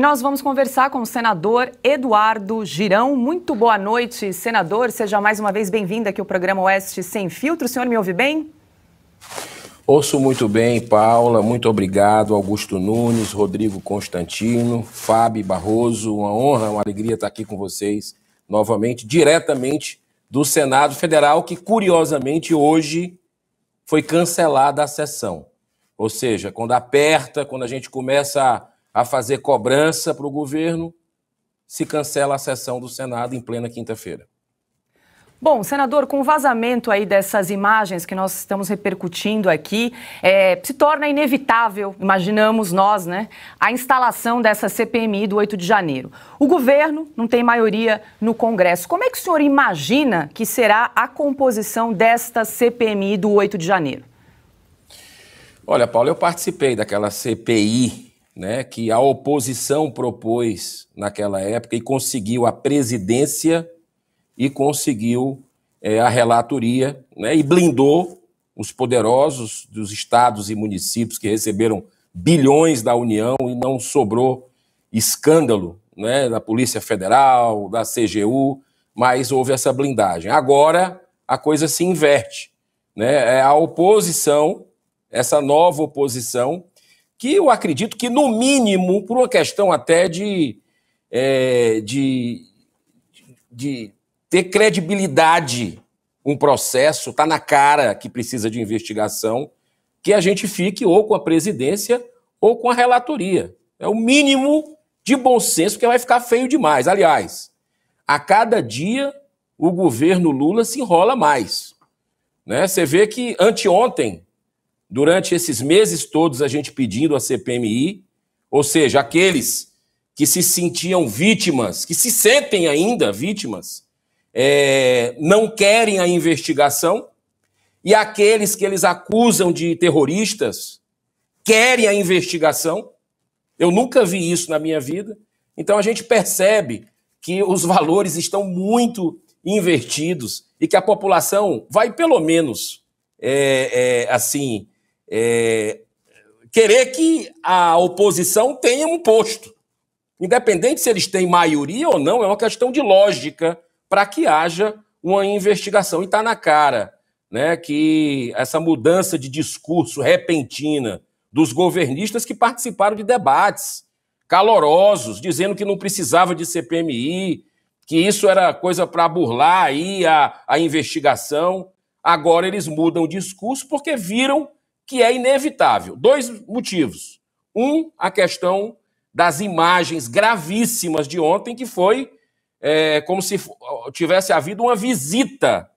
E nós vamos conversar com o senador Eduardo Girão. Muito boa noite, senador. Seja mais uma vez bem-vindo aqui ao programa Oeste Sem Filtro. O senhor me ouve bem? Ouço muito bem, Paula. Muito obrigado, Augusto Nunes, Rodrigo Constantino, Fábio Barroso. Uma honra, uma alegria estar aqui com vocês novamente, diretamente do Senado Federal, que curiosamente hoje foi cancelada a sessão. Ou seja, quando aperta, quando a gente começa a fazer cobrança para o governo, se cancela a sessão do Senado em plena quinta-feira. Bom, senador, com o vazamento aí dessas imagens que nós estamos repercutindo aqui, é, se torna inevitável, imaginamos nós, né, a instalação dessa CPMI do 8 de janeiro. O governo não tem maioria no Congresso. Como é que o senhor imagina que será a composição desta CPMI do 8 de janeiro? Olha, Paulo, eu participei daquela CPI né, que a oposição propôs naquela época e conseguiu a presidência e conseguiu é, a relatoria né, e blindou os poderosos dos estados e municípios que receberam bilhões da União e não sobrou escândalo né, da Polícia Federal, da CGU, mas houve essa blindagem. Agora a coisa se inverte. Né? É a oposição, essa nova oposição, que eu acredito que, no mínimo, por uma questão até de, é, de, de ter credibilidade um processo, está na cara que precisa de investigação, que a gente fique ou com a presidência ou com a relatoria. É o mínimo de bom senso, porque vai ficar feio demais. Aliás, a cada dia o governo Lula se enrola mais. Né? Você vê que anteontem durante esses meses todos a gente pedindo a CPMI, ou seja, aqueles que se sentiam vítimas, que se sentem ainda vítimas, é, não querem a investigação, e aqueles que eles acusam de terroristas querem a investigação. Eu nunca vi isso na minha vida. Então a gente percebe que os valores estão muito invertidos e que a população vai pelo menos é, é, assim é, querer que a oposição tenha um posto. Independente se eles têm maioria ou não, é uma questão de lógica para que haja uma investigação. E está na cara né, que essa mudança de discurso repentina dos governistas que participaram de debates calorosos, dizendo que não precisava de CPMI, que isso era coisa para burlar aí a, a investigação. Agora eles mudam o discurso porque viram que é inevitável. Dois motivos. Um, a questão das imagens gravíssimas de ontem, que foi é, como se tivesse havido uma visita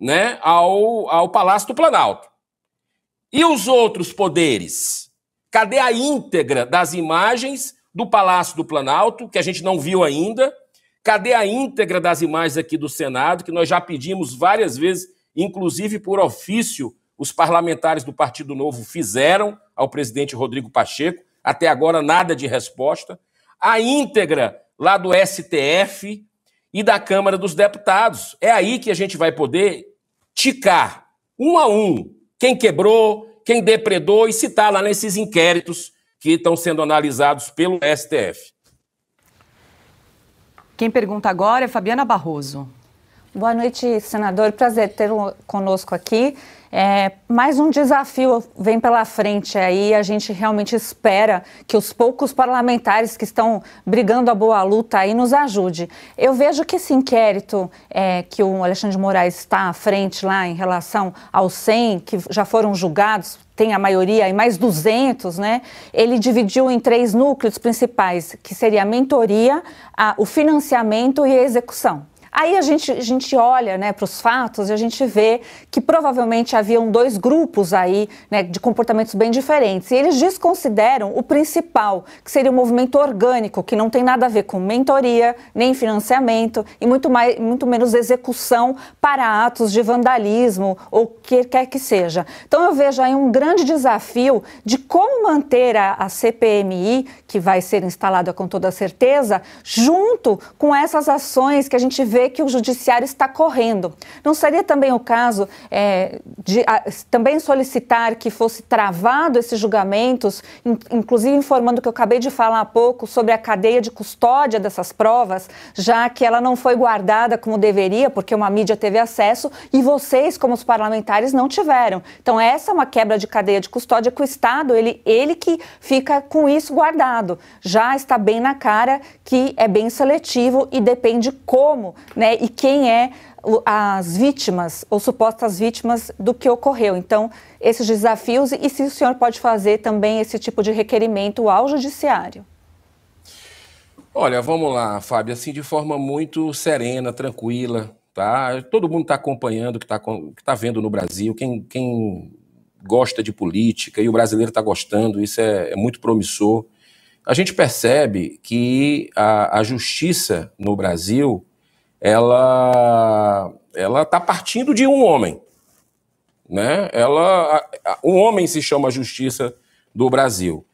né, ao, ao Palácio do Planalto. E os outros poderes? Cadê a íntegra das imagens do Palácio do Planalto, que a gente não viu ainda? Cadê a íntegra das imagens aqui do Senado, que nós já pedimos várias vezes, inclusive por ofício os parlamentares do Partido Novo fizeram ao presidente Rodrigo Pacheco, até agora nada de resposta. A íntegra lá do STF e da Câmara dos Deputados. É aí que a gente vai poder ticar um a um quem quebrou, quem depredou e citar lá nesses inquéritos que estão sendo analisados pelo STF. Quem pergunta agora é Fabiana Barroso. Boa noite, senador. Prazer tê-lo conosco aqui. É, mais um desafio vem pela frente aí. A gente realmente espera que os poucos parlamentares que estão brigando a boa luta aí nos ajude. Eu vejo que esse inquérito é, que o Alexandre de Moraes está à frente lá em relação aos 100 que já foram julgados, tem a maioria e mais 200, né? Ele dividiu em três núcleos principais, que seria a mentoria, a, o financiamento e a execução. Aí a gente, a gente olha né, para os fatos e a gente vê que provavelmente haviam dois grupos aí né, de comportamentos bem diferentes. E eles desconsideram o principal, que seria o movimento orgânico, que não tem nada a ver com mentoria, nem financiamento e muito, mais, muito menos execução para atos de vandalismo ou o que quer que seja. Então eu vejo aí um grande desafio de como manter a, a CPMI, que vai ser instalada com toda certeza, junto com essas ações que a gente vê que o judiciário está correndo. Não seria também o caso é, de a, também solicitar que fosse travado esses julgamentos, in, inclusive informando o que eu acabei de falar há pouco sobre a cadeia de custódia dessas provas, já que ela não foi guardada como deveria, porque uma mídia teve acesso e vocês, como os parlamentares, não tiveram. Então essa é uma quebra de cadeia de custódia que o Estado, ele, ele que fica com isso guardado. Já está bem na cara que é bem seletivo e depende como né, e quem é as vítimas ou supostas vítimas do que ocorreu. Então, esses desafios e se o senhor pode fazer também esse tipo de requerimento ao judiciário. Olha, vamos lá, Fábio, assim de forma muito serena, tranquila, tá? Todo mundo está acompanhando o que está tá vendo no Brasil, quem, quem gosta de política e o brasileiro está gostando, isso é, é, muito promissor. A gente percebe que a, a justiça no Brasil ela ela está partindo de um homem, né? Ela um homem se chama Justiça do Brasil.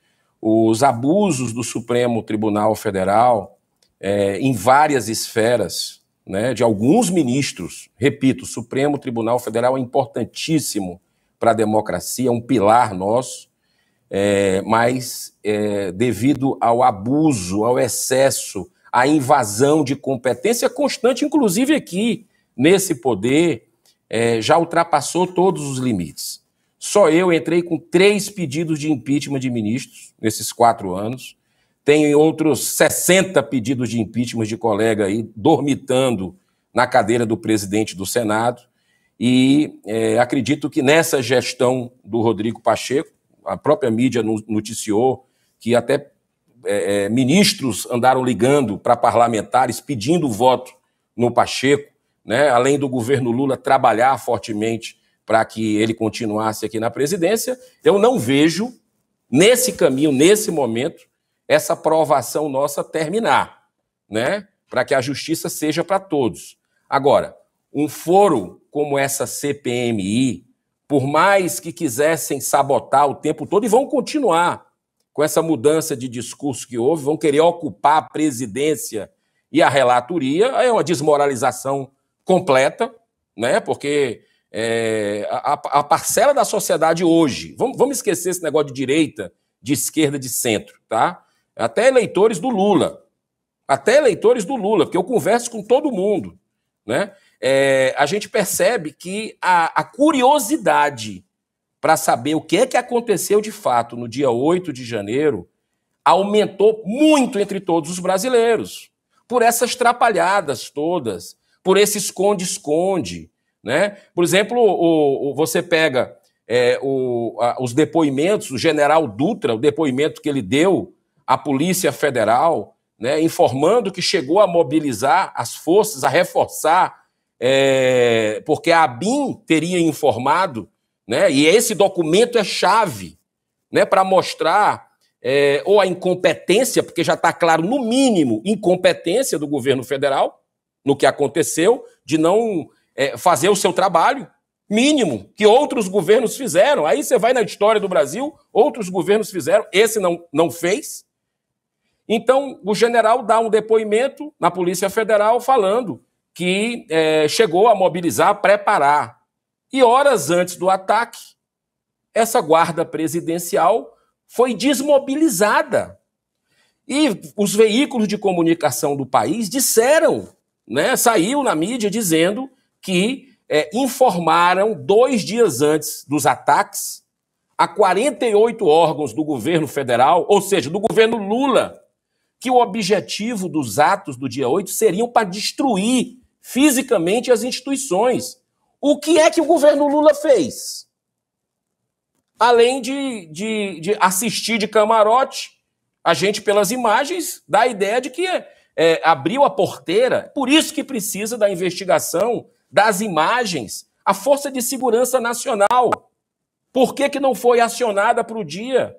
Os abusos do Supremo Tribunal Federal é, em várias esferas, né, de alguns ministros. Repito, o Supremo Tribunal Federal é importantíssimo para a democracia, é um pilar nosso, é, mas é, devido ao abuso, ao excesso, a invasão de competência constante, inclusive aqui, nesse poder, é, já ultrapassou todos os limites. Só eu entrei com três pedidos de impeachment de ministros nesses quatro anos. Tenho outros 60 pedidos de impeachment de colega aí dormitando na cadeira do presidente do Senado. E é, acredito que nessa gestão do Rodrigo Pacheco, a própria mídia noticiou que até é, é, ministros andaram ligando para parlamentares pedindo voto no Pacheco, né? além do governo Lula trabalhar fortemente para que ele continuasse aqui na presidência, eu não vejo nesse caminho, nesse momento, essa provação nossa terminar, né? Para que a justiça seja para todos. Agora, um foro como essa CPMI, por mais que quisessem sabotar o tempo todo e vão continuar, com essa mudança de discurso que houve, vão querer ocupar a presidência e a relatoria. É uma desmoralização completa, né? Porque é, a, a, parcela da sociedade hoje, vamos, vamos esquecer esse negócio de direita, de esquerda, de centro, tá? Até eleitores do Lula, até eleitores do Lula, porque eu converso com todo mundo, né? É, a gente percebe que a, a curiosidade para saber o que é que aconteceu de fato no dia 8 de janeiro, aumentou muito entre todos os brasileiros. Por essas trapalhadas todas, por esse esconde-esconde. Né? Por exemplo, o, o você pega é, o, a, os depoimentos, o general Dutra, o depoimento que ele deu à Polícia Federal, né, informando que chegou a mobilizar as forças, a reforçar, é, porque a ABIN teria informado né? E esse documento é chave né, para mostrar é, ou a incompetência, porque já está claro, no mínimo, incompetência do governo federal no que aconteceu, de não é, fazer o seu trabalho mínimo que outros governos fizeram. Aí você vai na história do Brasil, outros governos fizeram, esse não, não fez. Então, o general dá um depoimento na Polícia Federal falando que é, chegou a mobilizar, preparar e horas antes do ataque, essa guarda presidencial foi desmobilizada. E os veículos de comunicação do país disseram, né, saiu na mídia dizendo que é, informaram dois dias antes dos ataques a 48 órgãos do governo federal, ou seja, do governo Lula, que o objetivo dos atos do dia 8 seriam para destruir fisicamente as instituições. O que é que o governo Lula fez? Além de, de, de assistir de camarote, a gente, pelas imagens, dá a ideia de que é, abriu a porteira. Por isso que precisa da investigação, das imagens, a Força de Segurança Nacional. Por que, que não foi acionada para o dia?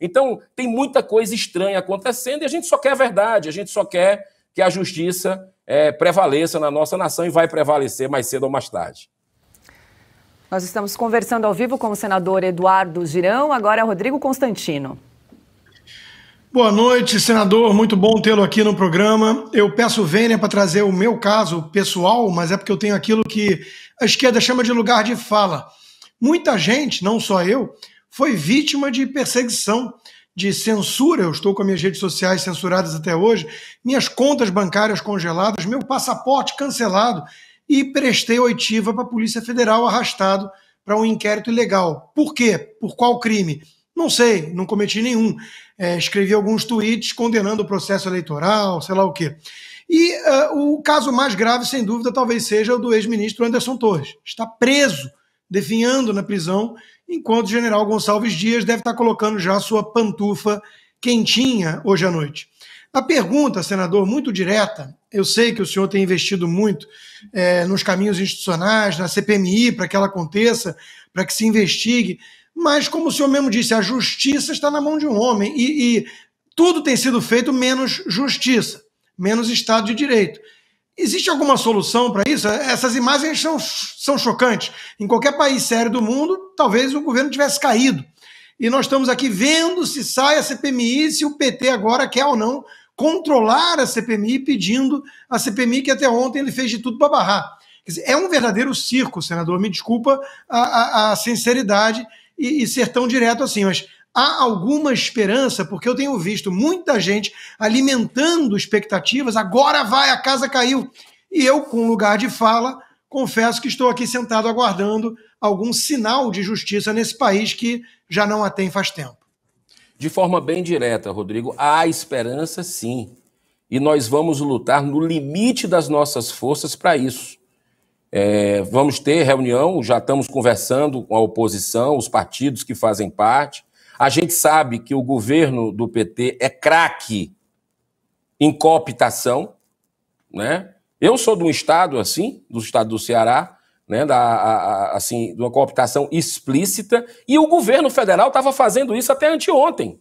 Então, tem muita coisa estranha acontecendo e a gente só quer a verdade, a gente só quer que a justiça é, prevaleça na nossa nação e vai prevalecer mais cedo ou mais tarde. Nós estamos conversando ao vivo com o senador Eduardo Girão, agora é Rodrigo Constantino. Boa noite, senador. Muito bom tê-lo aqui no programa. Eu peço vênia para trazer o meu caso pessoal, mas é porque eu tenho aquilo que a esquerda chama de lugar de fala. Muita gente, não só eu, foi vítima de perseguição de censura, eu estou com minhas redes sociais censuradas até hoje, minhas contas bancárias congeladas, meu passaporte cancelado e prestei oitiva para a Polícia Federal arrastado para um inquérito ilegal. Por quê? Por qual crime? Não sei, não cometi nenhum. É, escrevi alguns tweets condenando o processo eleitoral, sei lá o quê. E uh, o caso mais grave, sem dúvida, talvez seja o do ex-ministro Anderson Torres. Está preso, definhando na prisão enquanto o general Gonçalves Dias deve estar colocando já a sua pantufa quentinha hoje à noite. A pergunta, senador, muito direta, eu sei que o senhor tem investido muito é, nos caminhos institucionais, na CPMI, para que ela aconteça, para que se investigue, mas, como o senhor mesmo disse, a justiça está na mão de um homem e, e tudo tem sido feito menos justiça, menos Estado de Direito. Existe alguma solução para isso? Essas imagens são, são chocantes. Em qualquer país sério do mundo, talvez o governo tivesse caído. E nós estamos aqui vendo se sai a CPMI, se o PT agora quer ou não controlar a CPMI, pedindo a CPMI que até ontem ele fez de tudo para barrar. Dizer, é um verdadeiro circo, senador. Me desculpa a, a, a sinceridade e, e ser tão direto assim, mas há alguma esperança, porque eu tenho visto muita gente alimentando expectativas, agora vai, a casa caiu. E eu, com lugar de fala, confesso que estou aqui sentado aguardando algum sinal de justiça nesse país que já não a tem faz tempo. De forma bem direta, Rodrigo, há esperança sim. E nós vamos lutar no limite das nossas forças para isso. É, vamos ter reunião, já estamos conversando com a oposição, os partidos que fazem parte, a gente sabe que o governo do PT é craque em cooptação, né? Eu sou de um estado assim, do estado do Ceará, né, da, a, a, assim, de uma cooptação explícita, e o governo federal estava fazendo isso até anteontem.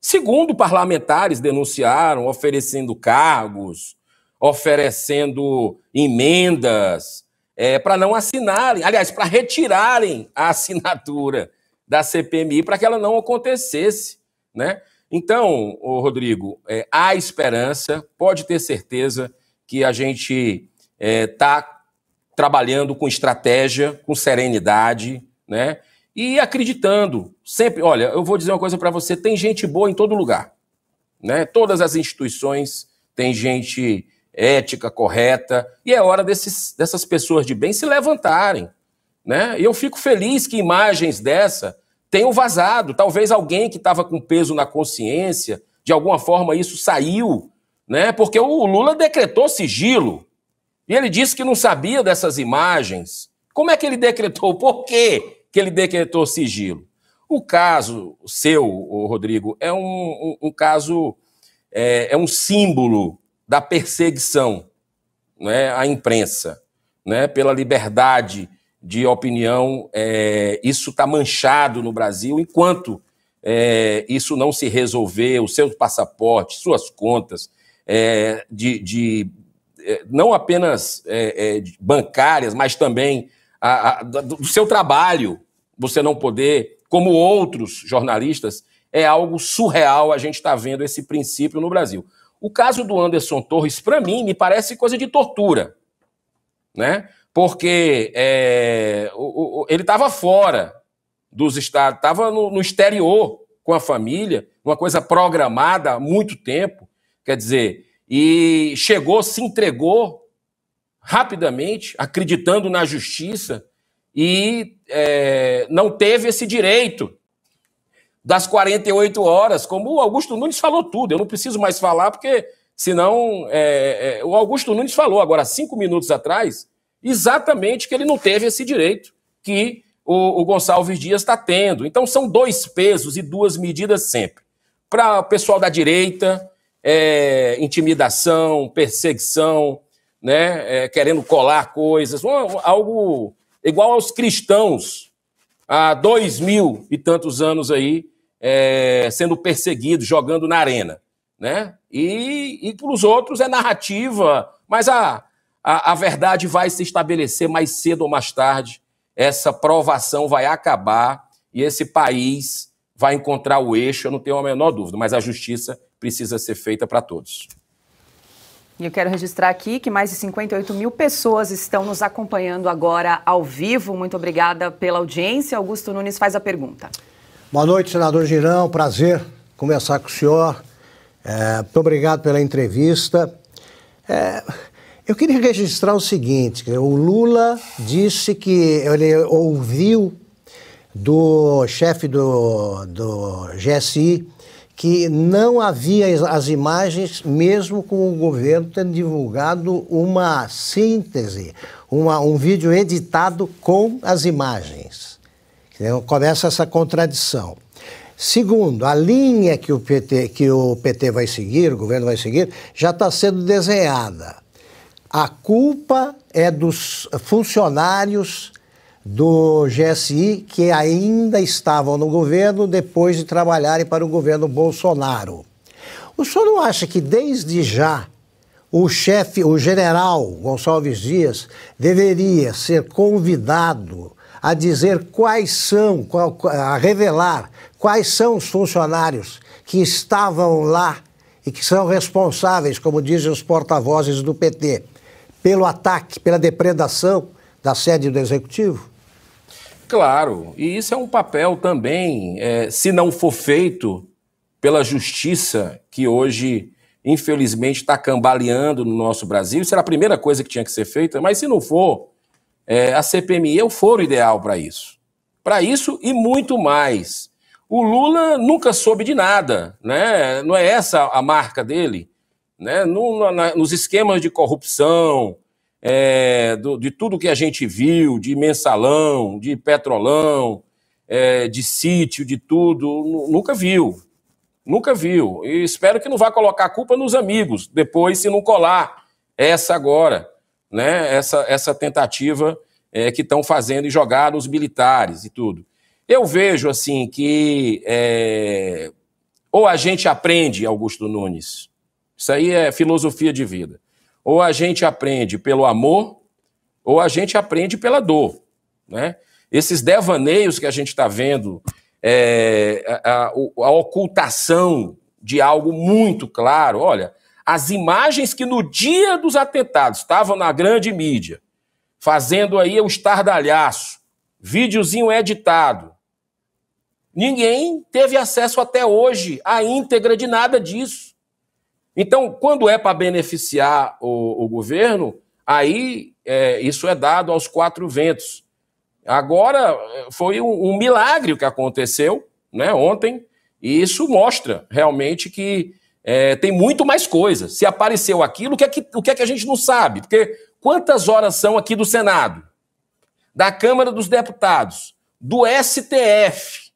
Segundo parlamentares denunciaram, oferecendo cargos, oferecendo emendas, é, para não assinarem, aliás, para retirarem a assinatura da CPMI para que ela não acontecesse. Né? Então, Rodrigo, é, há esperança, pode ter certeza que a gente está é, tá trabalhando com estratégia, com serenidade, né? E acreditando. Sempre, olha, eu vou dizer uma coisa para você: tem gente boa em todo lugar. Né? Todas as instituições têm gente ética, correta, e é hora desses, dessas pessoas de bem se levantarem. Né? E eu fico feliz que imagens dessa tenham vazado. Talvez alguém que estava com peso na consciência, de alguma forma isso saiu, né? Porque o Lula decretou sigilo. E ele disse que não sabia dessas imagens. Como é que ele decretou? Por quê que ele decretou sigilo? O caso seu, Rodrigo, é um, um, um caso, é, é, um símbolo da perseguição né, à imprensa, né, pela liberdade de opinião, é, isso está manchado no Brasil, enquanto é, isso não se resolver, o seu passaporte, suas contas, é, de, de é, não apenas é, é, bancárias, mas também a, a, do seu trabalho, você não poder, como outros jornalistas, é algo surreal a gente está vendo esse princípio no Brasil. O caso do Anderson Torres, para mim, me parece coisa de tortura. Né? porque é, o, o, ele estava fora dos estados, estava no, no exterior com a família, uma coisa programada há muito tempo, quer dizer, e chegou, se entregou rapidamente, acreditando na justiça, e é, não teve esse direito das 48 horas, como o Augusto Nunes falou tudo. Eu não preciso mais falar, porque senão é, é, o Augusto Nunes falou agora, cinco minutos atrás, exatamente que ele não teve esse direito que o, o Gonçalves Dias está tendo. Então são dois pesos e duas medidas sempre. Para o pessoal da direita, é, intimidação, perseguição, né, é, querendo colar coisas, algo igual aos cristãos há dois mil e tantos anos aí é, sendo perseguidos, jogando na arena, né? E, e para os outros é narrativa, mas a, a, a verdade vai se estabelecer mais cedo ou mais tarde, essa provação vai acabar e esse país vai encontrar o eixo, eu não tenho a menor dúvida, mas a justiça precisa ser feita para todos. E eu quero registrar aqui que mais de 58 mil pessoas estão nos acompanhando agora ao vivo. Muito obrigada pela audiência. Augusto Nunes faz a pergunta. Boa noite, senador Girão. Prazer conversar com o senhor. É, muito obrigado pela entrevista. É, eu queria registrar o seguinte: o Lula disse que ele ouviu do chefe do, do GSI que não havia as imagens, mesmo com o governo tendo divulgado uma síntese, uma, um vídeo editado com as imagens. Então, começa essa contradição. Segundo, a linha que o PT, que o PT vai seguir, o governo vai seguir, já está sendo desenhada a culpa é dos funcionários do GSI que ainda estavam no governo depois de trabalharem para o governo Bolsonaro. O senhor não acha que desde já o chefe, o general Gonçalves Dias, deveria ser convidado a dizer quais são, a revelar quais são os funcionários que estavam lá e que são responsáveis, como dizem os porta-vozes do PT, pelo ataque, pela depredação da sede do Executivo? Claro, e isso é um papel também, é, se não for feito pela justiça, que hoje, infelizmente, está cambaleando no nosso Brasil, isso era a primeira coisa que tinha que ser feita, mas se não for, é, a CPMI é o foro ideal para isso. Para isso e muito mais. O Lula nunca soube de nada, né? não é essa a marca dele né, no, na, nos esquemas de corrupção, é, do, de tudo que a gente viu, de mensalão, de petrolão, é, de sítio, de tudo, nunca viu. Nunca viu. E espero que não vá colocar a culpa nos amigos depois, se não colar essa agora, né? essa, essa tentativa é, que estão fazendo e jogar os militares e tudo. Eu vejo assim que é, ou a gente aprende, Augusto Nunes, isso aí é filosofia de vida. Ou a gente aprende pelo amor, ou a gente aprende pela dor. Né? Esses devaneios que a gente está vendo, é, a, a, a ocultação de algo muito claro. Olha, as imagens que no dia dos atentados estavam na grande mídia, fazendo aí o estardalhaço, videozinho editado. Ninguém teve acesso até hoje à íntegra de nada disso. Então, quando é para beneficiar o, o, governo, aí é, isso é dado aos quatro ventos. Agora, foi um, um milagre que aconteceu né, ontem, e isso mostra realmente que é, tem muito mais coisa. Se apareceu aquilo, o que, é que, o que é que a gente não sabe? Porque quantas horas são aqui do Senado, da Câmara dos Deputados, do STF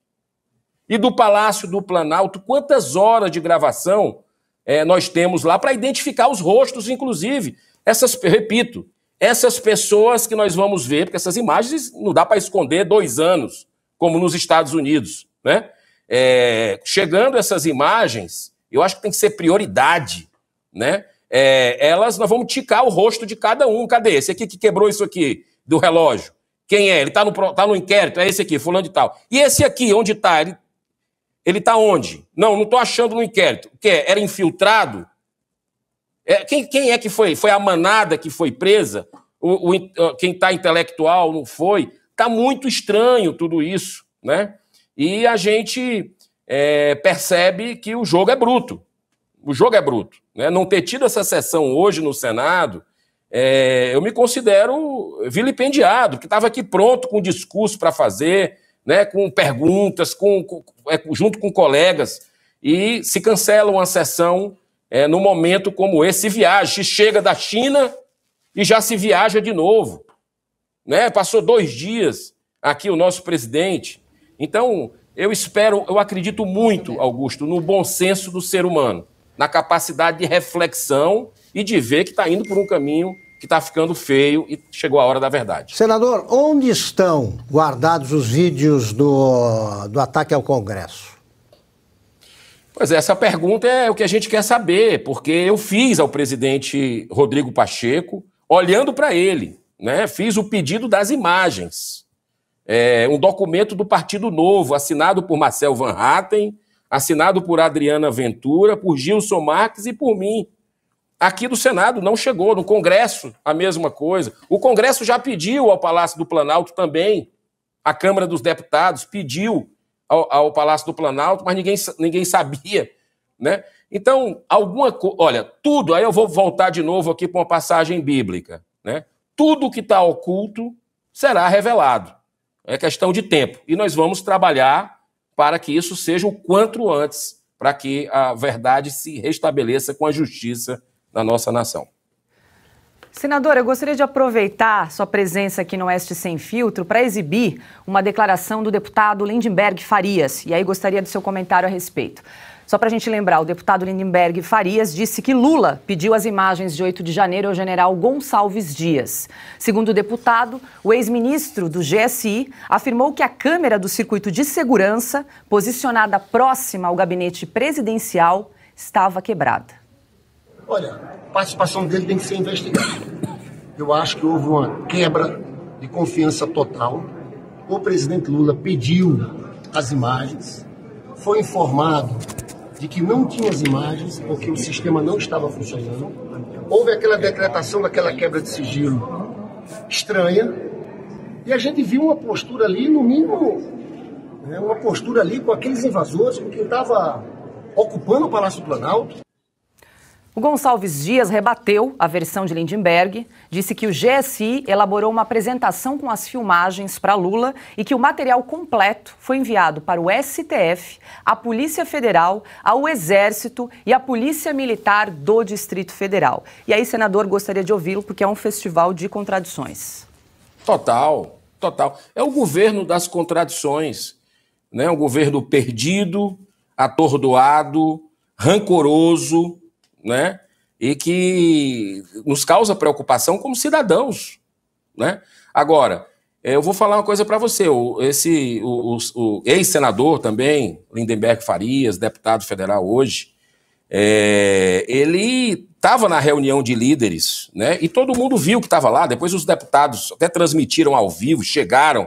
e do Palácio do Planalto? Quantas horas de gravação é, nós temos lá para identificar os rostos, inclusive. Essas, repito, essas pessoas que nós vamos ver, porque essas imagens não dá para esconder dois anos, como nos Estados Unidos. Né? É, chegando essas imagens, eu acho que tem que ser prioridade. Né? É, elas, nós vamos ticar o rosto de cada um. Cadê? Esse aqui que quebrou isso aqui do relógio. Quem é? Ele está no, tá no inquérito, é esse aqui, fulano de tal. E esse aqui, onde está? Ele ele está onde? Não, não estou achando no inquérito. O que é? Era infiltrado? É, quem, quem é que foi? Foi a manada que foi presa? O, o, quem está intelectual não foi? Está muito estranho tudo isso, né? E a gente é, percebe que o jogo é bruto. O jogo é bruto. Né? Não ter tido essa sessão hoje no Senado, é, eu me considero vilipendiado, que estava aqui pronto com o discurso para fazer, né, com perguntas, com, com é, junto com colegas, e se cancela uma sessão é, no momento como esse, se viaja, se chega da China e já se viaja de novo. Né? Passou dois dias aqui o nosso presidente. Então, eu espero, eu acredito muito, Augusto, no bom senso do ser humano, na capacidade de reflexão e de ver que está indo por um caminho que está ficando feio e chegou a hora da verdade. Senador, onde estão guardados os vídeos do, do ataque ao Congresso? Pois é, essa pergunta é o que a gente quer saber, porque eu fiz ao presidente Rodrigo Pacheco, olhando para ele, né? Fiz o pedido das imagens. É, um documento do Partido Novo, assinado por Marcel Van Hatten, assinado por Adriana Ventura, por Gilson Marques e por mim. Aqui do Senado não chegou, no Congresso a mesma coisa. O Congresso já pediu ao Palácio do Planalto também, a Câmara dos Deputados pediu ao, ao Palácio do Planalto, mas ninguém, ninguém sabia, né? Então, alguma coisa. Olha, tudo, aí eu vou voltar de novo aqui para uma passagem bíblica. Né? Tudo que está oculto será revelado. É questão de tempo. E nós vamos trabalhar para que isso seja o quanto antes, para que a verdade se restabeleça com a justiça na nossa nação. Senadora, eu gostaria de aproveitar sua presença aqui no Oeste Sem Filtro para exibir uma declaração do deputado Lindenberg Farias. E aí gostaria do seu comentário a respeito. Só para a gente lembrar, o deputado Lindenberg Farias disse que Lula pediu as imagens de 8 de janeiro ao general Gonçalves Dias. Segundo o deputado, o ex-ministro do GSI afirmou que a câmera do circuito de segurança, posicionada próxima ao gabinete presidencial, estava quebrada. Olha, a participação dele tem que ser investigada. Eu acho que houve uma quebra de confiança total. O presidente Lula pediu as imagens, foi informado de que não tinha as imagens porque o sistema não estava funcionando. Houve aquela decretação daquela quebra de sigilo estranha e a gente viu uma postura ali, no mínimo, né, uma postura ali com aqueles invasores, com quem estava ocupando o Palácio Planalto. O Gonçalves Dias rebateu a versão de Lindenberg, disse que o GSI elaborou uma apresentação com as filmagens para Lula e que o material completo foi enviado para o STF, a Polícia Federal, ao Exército e à Polícia Militar do Distrito Federal. E aí, senador, gostaria de ouvi-lo porque é um festival de contradições. Total, total. É o governo das contradições, né? Um governo perdido, atordoado, rancoroso né? E que nos causa preocupação como cidadãos, né? Agora, eh, eu vou falar uma coisa para você. O, esse, o, o, o ex-senador também, Lindenberg Farias, deputado federal hoje, é, ele estava na reunião de líderes, né? E todo mundo viu que estava lá. Depois os deputados até transmitiram ao vivo, chegaram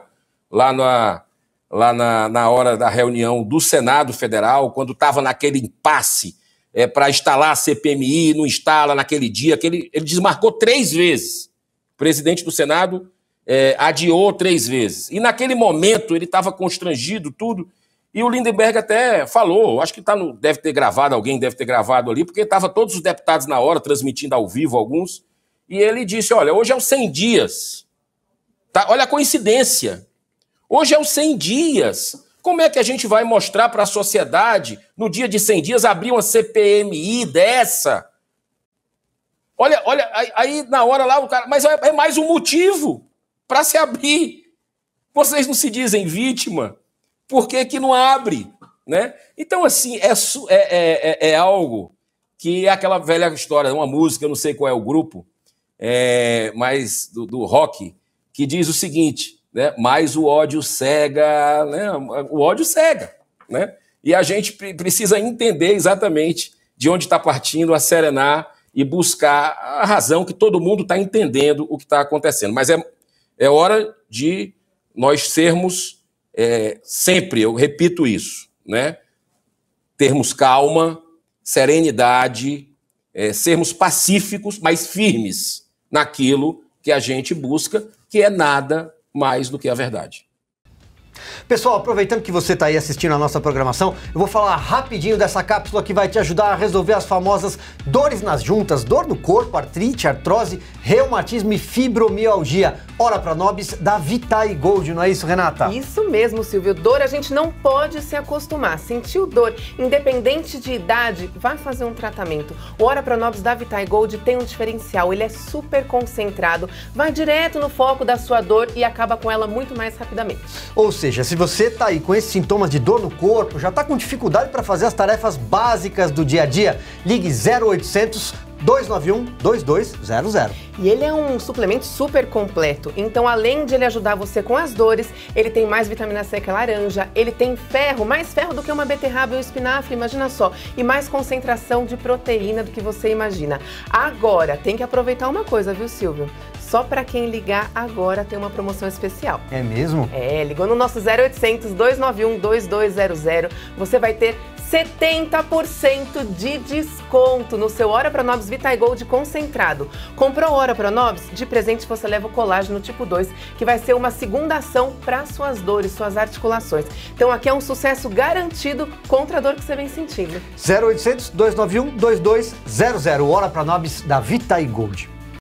lá na, lá na, na hora da reunião do Senado Federal, quando estava naquele impasse é, para instalar a CPMI, não instala naquele dia, que ele, ele desmarcou três vezes. O presidente do Senado é, adiou três vezes. E naquele momento ele estava constrangido, tudo. E o Lindenberg até falou, acho que tá no, deve ter gravado, alguém deve ter gravado ali, porque estava todos os deputados na hora, transmitindo ao vivo alguns. E ele disse: Olha, hoje é os 100 dias. Tá? Olha a coincidência. Hoje é os 100 dias como é que a gente vai mostrar para a sociedade, no dia de 100 dias, abrir uma CPMI dessa? Olha, olha, aí, aí na hora lá o cara. Mas é mais um motivo para se abrir. Vocês não se dizem vítima. Por que, que não abre? Né? Então, assim, é, é, é, é algo que é aquela velha história, uma música, eu não sei qual é o grupo, é, mas do, do rock, que diz o seguinte: né? mas o ódio cega, né? o ódio cega. Né? E a gente precisa entender exatamente de onde está partindo, a serenar e buscar a razão que todo mundo está entendendo o que está acontecendo. Mas é, é hora de nós sermos é, sempre, eu repito isso, né? termos calma, serenidade, é, sermos pacíficos, mas firmes naquilo que a gente busca, que é nada mais do que a verdade. Pessoal, aproveitando que você está aí assistindo a nossa programação, eu vou falar rapidinho dessa cápsula que vai te ajudar a resolver as famosas dores nas juntas, dor no corpo, artrite, artrose, reumatismo e fibromialgia. Hora para nobres da Vitae Gold, não é isso, Renata? Isso mesmo, Silvio. Dor a gente não pode se acostumar. Sentiu dor, independente de idade, vai fazer um tratamento. O Hora para nobres da Vitae Gold tem um diferencial, ele é super concentrado, vai direto no foco da sua dor e acaba com ela muito mais rapidamente. Ou seja, seja, se você está aí com esses sintomas de dor no corpo, já está com dificuldade para fazer as tarefas básicas do dia a dia, ligue 0800 291 2200. E ele é um suplemento super completo. Então, além de ele ajudar você com as dores, ele tem mais vitamina C que a é laranja, ele tem ferro, mais ferro do que uma beterraba e um espinafre, imagina só, e mais concentração de proteína do que você imagina. Agora, tem que aproveitar uma coisa, viu, Silvio? Só para quem ligar agora tem uma promoção especial. É mesmo? É, ligou no nosso 0800 291 2200, você vai ter 70% de desconto no seu Hora Pronobis Gold concentrado. Comprou Hora Pronobis? De presente você leva o colágeno tipo 2, que vai ser uma segunda ação para suas dores, suas articulações. Então aqui é um sucesso garantido contra a dor que você vem sentindo. 0800 291 2200, Hora Pronobis da Gold.